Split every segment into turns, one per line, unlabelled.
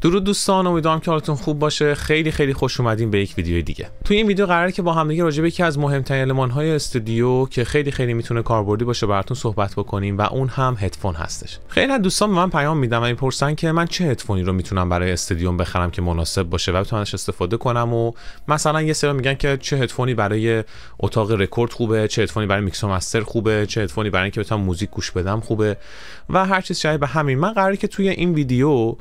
درود دوستان امیدوارم که حالتون خوب باشه خیلی خیلی خوش اومدین به یک ویدیو دیگه توی این ویدیو قراره که با دیگه راجع به یکی از مهمترین المان‌های استودیو که خیلی خیلی میتونه کاربردی باشه براتون صحبت بکنیم و اون هم هدفون هستش خیلی از دوستان به من پیام میدن و میپرسن که من چه هدفونی رو میتونم برای استودیوم بخرم که مناسب باشه و بتونم استفاده کنم و مثلا یه سری میگن که چه هدفونی برای اتاق رکورد خوبه چه هدفونی برای میکس مستر خوبه چه هدفونی برای اینکه بتونم موزیک گوش بدم خوبه و هر چیز شاید به همین من قراره که توی این ویدیو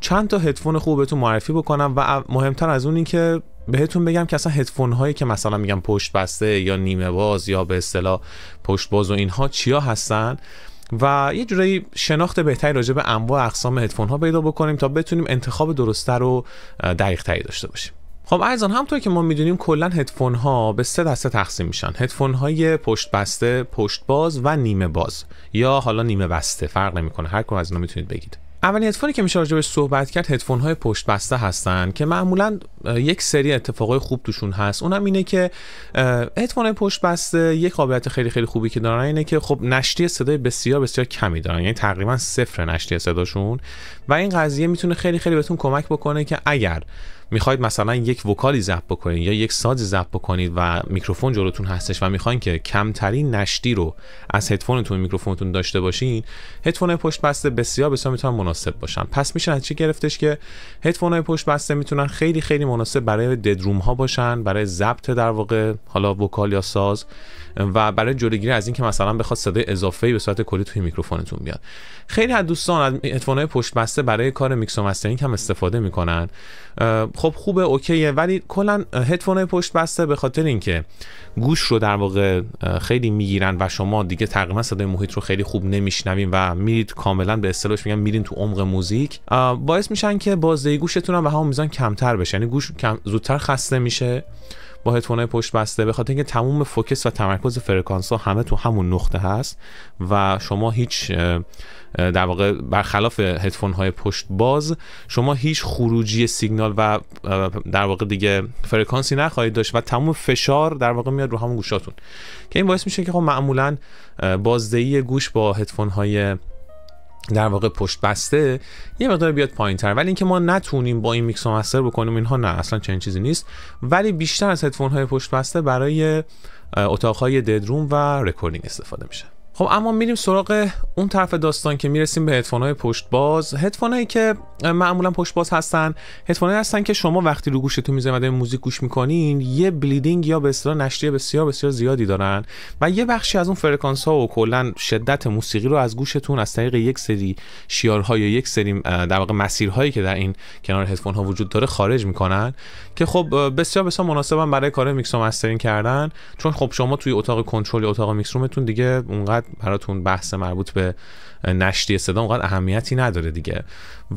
چند تا هدفون خوب بهتون معرفی بکنم و مهمتر از اون این که بهتون بگم که اصلا هدفون هایی که مثلا میگم پشت بسته یا نیمه باز یا به اصطلاح پشت باز و اینها چیا هستن و یه جورایی شناخت بهتری راجع به انواع اقسام هدفون ها پیدا بکنیم تا بتونیم انتخاب درسته رو دقیق تری داشته باشیم خب ارزان همطور که ما میدونیم کلا هدفون ها به سه دسته تقسیم میشن هدفون های پشت بسته، پشت باز و نیمه باز یا حالا نیمه بسته فرق نمیکنه هر کدوم از اینا میتونید بگید اولین هدفونی که میشه راجبش صحبت کرد هدفون های پشت بسته هستن که معمولا یک سری اتفاقای خوب توشون هست اونم اینه که هدفون پشت بسته یک قابلیت خیلی خیلی خوبی که دارن اینه که خب نشتی صدای بسیار بسیار کمی دارن یعنی تقریبا صفر نشتی صداشون و این قضیه میتونه خیلی خیلی بهتون کمک بکنه که اگر میخواید مثلا یک وکالی ضبط بکنید یا یک ساز ضبط بکنید و میکروفون جلوتون هستش و میخواین که کمترین نشتی رو از هدفونتون میکروفونتون داشته باشین هدفون پشت بسته بسیار بسیار میتونن مناسب باشن پس میشه چی گرفتش که هدفون پشت بسته میتونن خیلی خیلی مناسب برای ددروم ها باشن برای ضبط در واقع حالا وکال یا ساز و برای جلوگیری از اینکه مثلا بخواد صدای اضافه ای به صورت کلی توی میکروفونتون بیاد خیلی از دوستان از های پشت بسته برای کار میکس و مسترینگ هم استفاده میکنن خب خوبه اوکیه ولی کلا هدفون‌های پشت بسته به خاطر اینکه گوش رو در واقع خیلی میگیرن و شما دیگه تقریبا صدای محیط رو خیلی خوب نمیشنوین و میرید کاملا به اصطلاحش میگن میرین تو عمق موزیک باعث میشن که بازدهی گوشتون هم به میزان کمتر بشه یعنی گوش زودتر خسته میشه با هدفونای پشت بسته به خاطر اینکه تموم فوکس و تمرکز فرکانس ها همه تو همون نقطه هست و شما هیچ در واقع برخلاف هدفون های پشت باز شما هیچ خروجی سیگنال و در واقع دیگه فرکانسی نخواهید داشت و تموم فشار در واقع میاد رو همون گوشاتون که این باعث میشه که خب معمولا بازدهی گوش با هدفون های در واقع پشت بسته یه مقدار بیاد پایین تر ولی اینکه ما نتونیم با این میکس مستر بکنیم اینها نه اصلا چنین چیزی نیست ولی بیشتر از هدفون های پشت بسته برای اتاق های ددروم و رکوردینگ استفاده میشه خب اما میریم سراغ اون طرف داستان که میرسیم به هدفون های پشت باز هدفون هایی که معمولا پشت باز هستن هدفون هستن که شما وقتی رو گوشتون میذارید و موزیک گوش میکنین یه بلیدینگ یا به اصطلاح نشریه بسیار بسیار زیادی دارن و یه بخشی از اون فرکانس ها و کلا شدت موسیقی رو از گوشتون از طریق یک سری شیارهای یا یک سری در واقع مسیرهایی که در این کنار هدفون ها وجود داره خارج میکنن که خب بسیار بسیار مناسبن برای کار میکس و مسترینگ کردن چون خب شما توی اتاق کنترل اتاق میکس رومتون دیگه اونقدر براتون بحث مربوط به نشتی صدا اونقدر اهمیتی نداره دیگه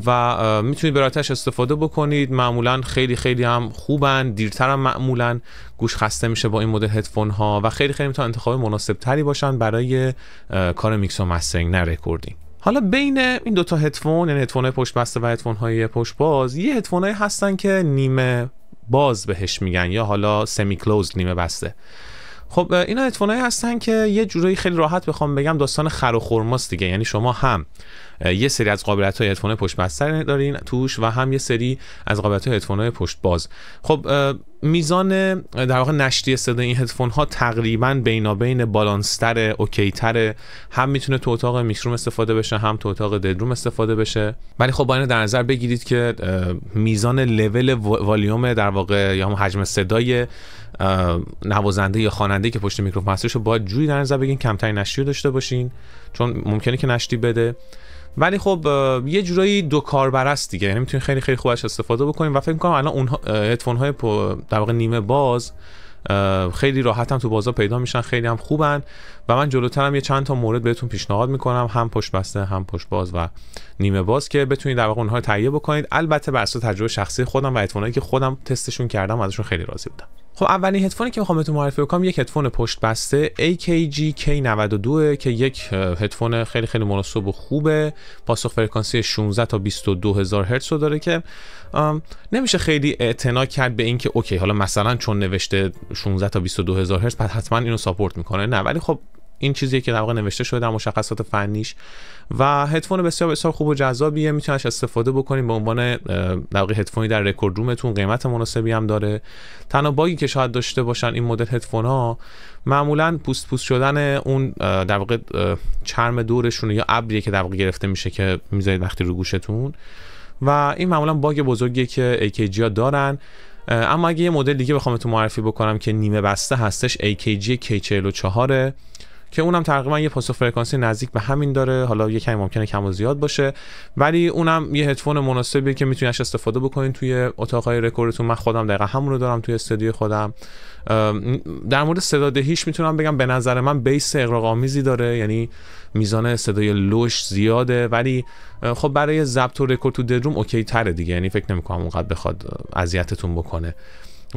و میتونید براتش استفاده بکنید معمولا خیلی خیلی هم خوبن دیرتر هم معمولا گوش خسته میشه با این مدل هدفون ها و خیلی خیلی میتونن انتخاب مناسب تری باشن برای کار میکس و مسترینگ نه حالا بین این دوتا هدفون یعنی هدفون های پشت بسته و هدفون های پشت باز یه هدفون هستن که نیمه باز بهش میگن یا حالا سمی کلوز نیمه بسته خب این هدفونایی هستن که یه جورایی خیلی راحت بخوام بگم داستان خر و خرماست دیگه یعنی شما هم یه سری از قابلیت های هدفون پشت بستر دارین توش و هم یه سری از قابلیت های هدفون پشت باز خب میزان در واقع نشتی صدای این هدفون ها تقریبا بینابین بالانستر اوکی تره هم میتونه تو اتاق میکروم استفاده بشه هم تو اتاق ددروم استفاده بشه ولی خب باید در نظر بگیرید که میزان لول والیوم در واقع یا هم حجم صدای نوازنده یا خواننده که پشت میکروفون هستش رو باید جوری در نظر بگیرید کمترین نشتی رو داشته باشین چون ممکنه که نشتی بده ولی خب یه جورایی دو کاربر است دیگه یعنی میتونید خیلی خیلی خوبش استفاده بکنیم و فکر کنم الان اون هدفون های در واقع نیمه باز خیلی راحت هم تو بازار پیدا میشن خیلی هم خوبن و من جلوترم یه چند تا مورد بهتون پیشنهاد میکنم هم پشت بسته هم پشت باز و نیمه باز که بتونید در واقع اونها رو تهیه بکنید البته بر اساس تجربه شخصی خودم و هدفونایی که خودم تستشون کردم ازشون خیلی راضی بودم خب اولین هدفونی که میخوام بهتون معرفی بکنم یک هدفون پشت بسته AKG K92 که یک هدفون خیلی خیلی مناسب و خوبه پاسخ فرکانسی 16 تا 22 هزار هرتز رو داره که نمیشه خیلی اعتنا کرد به اینکه اوکی حالا مثلا چون نوشته 16 تا هزار هرتز پس حتما اینو ساپورت میکنه نه ولی خب این چیزیه که در واقع نوشته شده در مشخصات فنیش و هدفون بسیار بسیار خوب و جذابیه از استفاده بکنیم به عنوان در واقع هدفونی در رکورد رومتون قیمت مناسبی هم داره تنها باگی که شاید داشته باشن این مدل هدفون ها معمولا پوست پوست شدن اون در واقع چرم دورشون یا ابریه که در واقع گرفته میشه که میذارید وقتی رو گوشتون و این معمولا باگ بزرگی که AKG ها دارن اما اگه یه مدل دیگه بخوام تو معرفی بکنم که نیمه بسته هستش AKG K44 که اونم تقریبا یه پاس فرکانسی نزدیک به همین داره حالا یه کمی ممکنه کم و زیاد باشه ولی اونم یه هدفون مناسبی که میتونیش استفاده بکنین توی اتاقهای رکوردتون من خودم دقیقا همون رو دارم توی استودیو خودم در مورد صدا دهیش میتونم بگم به نظر من بیس آمیزی داره یعنی میزان صدای لوش زیاده ولی خب برای ضبط و رکورد تو ددروم اوکی تره دیگه یعنی فکر نمیکنم اونقدر بخواد اذیتتون بکنه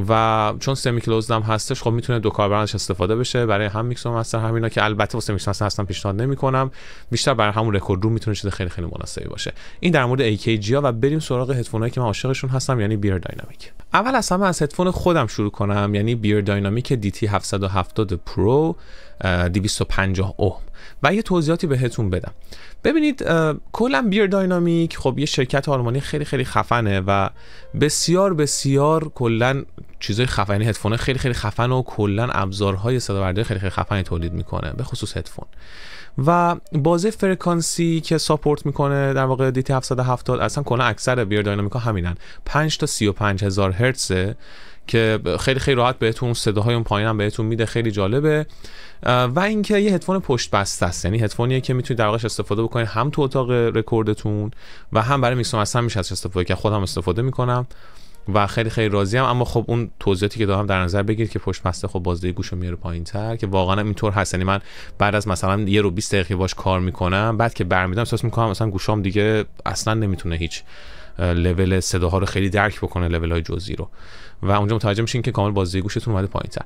و چون سمی کلوزد هستش خب میتونه دو کاربرانش استفاده بشه برای هم میکس مستر همینا که البته واسه میکس مستر هستن پیشنهاد نمیکنم بیشتر برای همون رکورد رو میتونه شده خیلی خیلی مناسبی باشه این در مورد AKG ها و بریم سراغ هدفونایی که من عاشقشون هستم یعنی بیر داینامیک اول از همه از هدفون خودم شروع کنم یعنی بیر داینامیک DT 770 پرو 250 اوم و یه توضیحاتی بهتون بدم ببینید کلا بیر داینامیک خب یه شرکت آلمانی خیلی خیلی خفنه و بسیار بسیار کلا چیزای خفنی هدفون خیلی خیلی خفن و کلا ابزارهای صدا خیلی خیلی خفنی تولید میکنه به خصوص هدفون و بازه فرکانسی که ساپورت میکنه در واقع دیتی 770 اصلا کلا اکثر بیر داینامیک همینن 5 تا 35 هزار هرتز که خیلی خیلی راحت بهتون صداهای اون پایینم بهتون میده خیلی جالبه و اینکه یه هدفون پشت بسته است یعنی هدفونیه که میتونید در استفاده بکنید هم تو اتاق رکوردتون و هم برای میکس مستر میشه از استفاده که خودم استفاده میکنم و خیلی خیلی راضی هم اما خب اون توضیحاتی که دارم در نظر بگیر که پشت بسته خب بازده گوشو میاره پایین تر که واقعا اینطور هست یعنی من بعد از مثلا یه رو 20 دقیقه باش کار میکنم بعد که برمیدم احساس میکنم مثلا گوشام دیگه اصلا نمیتونه هیچ لول صداها رو خیلی درک بکنه لول های جزئی رو و اونجا متوجه میشین که کامل بازی گوشتون اومده پایینتر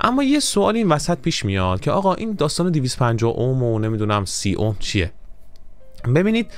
اما یه سوال این وسط پیش میاد که آقا این داستان 250 اوم و نمیدونم 30 اوم چیه ببینید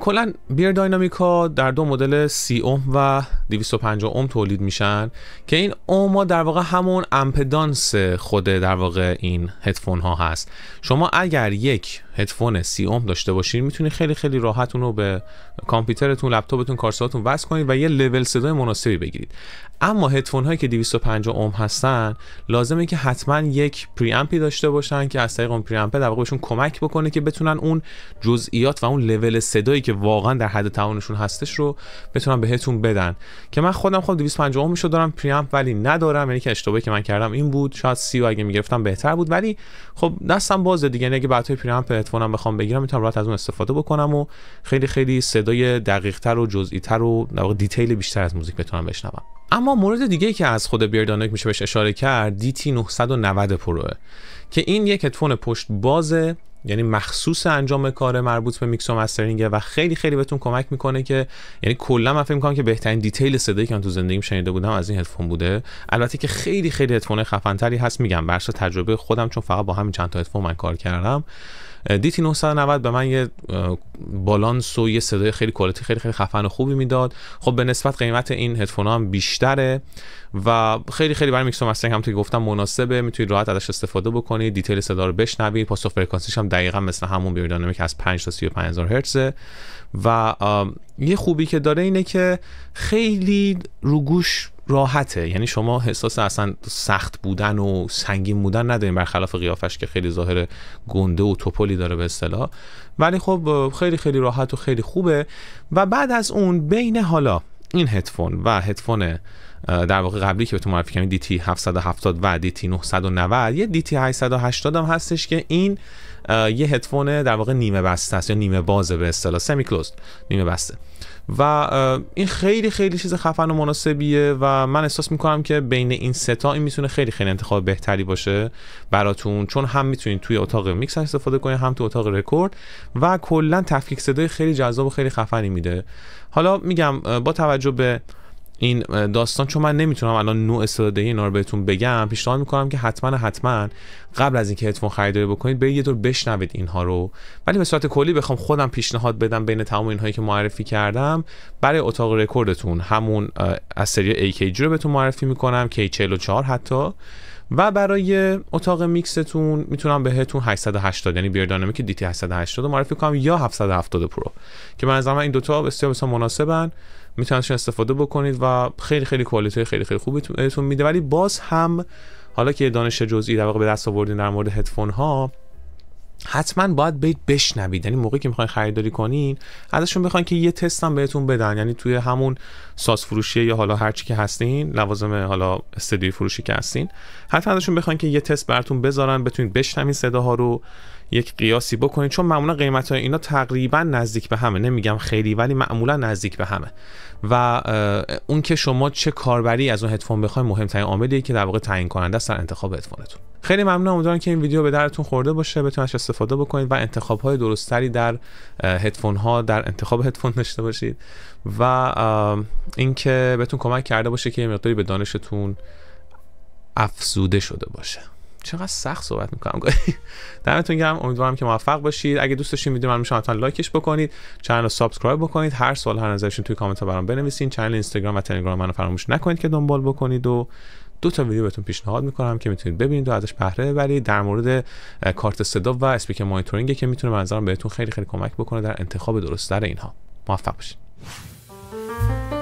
کلا بیر داینامیکا در دو مدل 30 اوم و 250 اوم تولید میشن که این اوم در واقع همون امپدانس خود در واقع این هدفون ها هست شما اگر یک هدفون 30 اوم داشته باشید میتونید خیلی خیلی راحت اون رو به کامپیوترتون لپتاپتون کارساتون وصل کنید و یه لول صدای مناسبی بگیرید اما هدفون هایی که 250 اوم هستن لازمه که حتما یک پری داشته باشن که از طریق اون پری در واقع بهشون کمک بکنه که بتونن اون جزئیات و اون لول صدایی که واقعا در حد توانشون هستش رو بتونم بهتون بدن که من خودم خود خب 250 میشد دارم پریامپ ولی ندارم یعنی که اشتباهی که من کردم این بود شاید 30 اگه میگرفتم بهتر بود ولی خب دستم بازه دیگه یعنی اگه بعد پریامپ هدفونم بخوام بگیرم میتونم راحت از اون استفاده بکنم و خیلی خیلی صدای دقیقتر و جزئی‌تر و در دیتیل بیشتر از موزیک بتونم بشنوم اما مورد دیگه که از خود بیردانک میشه بهش اشاره کرد DT 990 پروه که این یک هدفون پشت بازه یعنی مخصوص انجام کار مربوط به میکس و مسترینگ و خیلی خیلی بهتون کمک میکنه که یعنی کلا من فکر میکنم که بهترین دیتیل صدایی که من تو زندگیم شنیده بودم از این هدفون بوده البته که خیلی خیلی هدفون خفنتری هست میگم برسه تجربه خودم چون فقط با همین چند تا هدفون من کار کردم دیتی 990 به من یه بالانس و یه صدای خیلی کوالتی خیلی خیلی خفن و خوبی میداد خب به نسبت قیمت این هدفون هم بیشتره و خیلی خیلی برای میکس و هم که گفتم مناسبه میتونید راحت ازش استفاده بکنید دیتیل صدا رو بشنوید پاسو فرکانسیش هم دقیقا مثل همون که از 5 تا 35000 هرتز و یه خوبی که داره اینه که خیلی رو گوش راحته یعنی شما حساس اصلا سخت بودن و سنگین بودن نداریم برخلاف قیافش که خیلی ظاهر گنده و توپلی داره به اصطلاح ولی خب خیلی خیلی راحت و خیلی خوبه و بعد از اون بین حالا این هدفون و هدفون در واقع قبلی که بهتون معرفی کردم DT 770 و DT 990 یه DT 880 هم هستش که این یه هدفون در واقع نیمه بسته است یا نیمه بازه به اصطلاح سمی کلوز نیمه بسته و این خیلی خیلی چیز خفن و مناسبیه و من احساس میکنم که بین این ستا این میتونه خیلی خیلی انتخاب بهتری باشه براتون چون هم میتونید توی اتاق میکس استفاده کنید هم توی اتاق رکورد و کلا تفکیک صدای خیلی جذاب و خیلی خفنی میده حالا میگم با توجه به این داستان چون من نمیتونم الان نوع استفاده اینا رو بهتون بگم پیشنهاد میکنم که حتما حتما قبل از اینکه هدفون خریداری بکنید برید یه دور بشنوید اینها رو ولی به صورت کلی بخوام خودم پیشنهاد بدم بین تمام اینهایی که معرفی کردم برای اتاق رکوردتون همون از سری AKG رو بهتون معرفی میکنم K44 حتی و برای اتاق میکستون میتونم بهتون 880 یعنی که دیتی 880 رو معرفی کنم یا 770 پرو که من از این دوتا بسیار بسیار مناسبن میتونید استفاده بکنید و خیلی خیلی کوالیتی خیلی خیلی خوبی بهتون میده ولی باز هم حالا که دانش جزئی در واقع به دست آوردین در مورد هدفون ها حتما باید بید بشنوید یعنی موقعی که میخواین خریداری کنین ازشون بخواین که یه تست هم بهتون بدن یعنی توی همون ساز فروشی یا حالا هرچی که هستین لوازم حالا استدیوی فروشی که هستین حتما ازشون بخواین که یه تست براتون بذارن بتونید بشنوین صداها رو یک قیاسی بکنید چون معمولا قیمت های اینا تقریبا نزدیک به همه نمیگم خیلی ولی معمولا نزدیک به همه و اون که شما چه کاربری از اون هدفون بخواید مهمترین عاملیه که در واقع تعیین کننده است در انتخاب هدفونتون خیلی ممنون امیدوارم که این ویدیو به درتون خورده باشه بتونید استفاده بکنید و انتخاب های درستری در هدفون ها در انتخاب هدفون داشته باشید و اینکه بهتون کمک کرده باشه که یه مقداری به دانشتون افزوده شده باشه چقدر سخت صحبت میکنم دمتون گرم امیدوارم که موفق باشید اگه دوست داشتین ویدیو من میشه حتما لایکش بکنید چنل رو سابسکرایب بکنید هر سوال هر نظرشون توی کامنت ها برام بنویسین چنل اینستاگرام و تلگرام منو فراموش نکنید که دنبال بکنید و دو تا ویدیو بهتون پیشنهاد میکنم که میتونید ببینید و ازش بهره ببرید در مورد کارت صدا و اسپیک مانیتورینگ که میتونه نظرم بهتون خیلی خیلی کمک بکنه در انتخاب درست در اینها موفق باشید